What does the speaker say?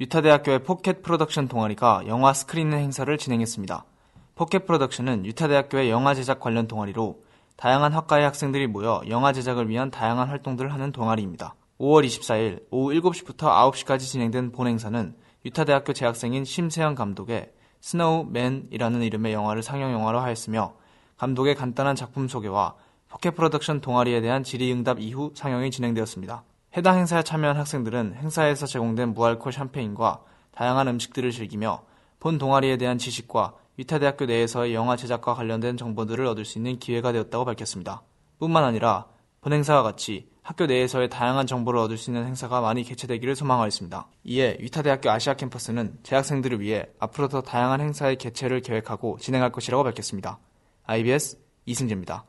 유타대학교의 포켓 프로덕션 동아리가 영화 스크린의 행사를 진행했습니다. 포켓 프로덕션은 유타대학교의 영화 제작 관련 동아리로 다양한 학과의 학생들이 모여 영화 제작을 위한 다양한 활동들을 하는 동아리입니다. 5월 24일 오후 7시부터 9시까지 진행된 본 행사는 유타대학교 재학생인 심세현 감독의 스노우맨이라는 이름의 영화를 상영 영화로 하였으며 감독의 간단한 작품 소개와 포켓 프로덕션 동아리에 대한 질의응답 이후 상영이 진행되었습니다. 해당 행사에 참여한 학생들은 행사에서 제공된 무알콜 샴페인과 다양한 음식들을 즐기며 본 동아리에 대한 지식과 위타대학교 내에서의 영화 제작과 관련된 정보들을 얻을 수 있는 기회가 되었다고 밝혔습니다. 뿐만 아니라 본 행사와 같이 학교 내에서의 다양한 정보를 얻을 수 있는 행사가 많이 개최되기를 소망하였습니다. 이에 위타대학교 아시아 캠퍼스는 재학생들을 위해 앞으로 더 다양한 행사의 개최를 계획하고 진행할 것이라고 밝혔습니다. IBS 이승재입니다.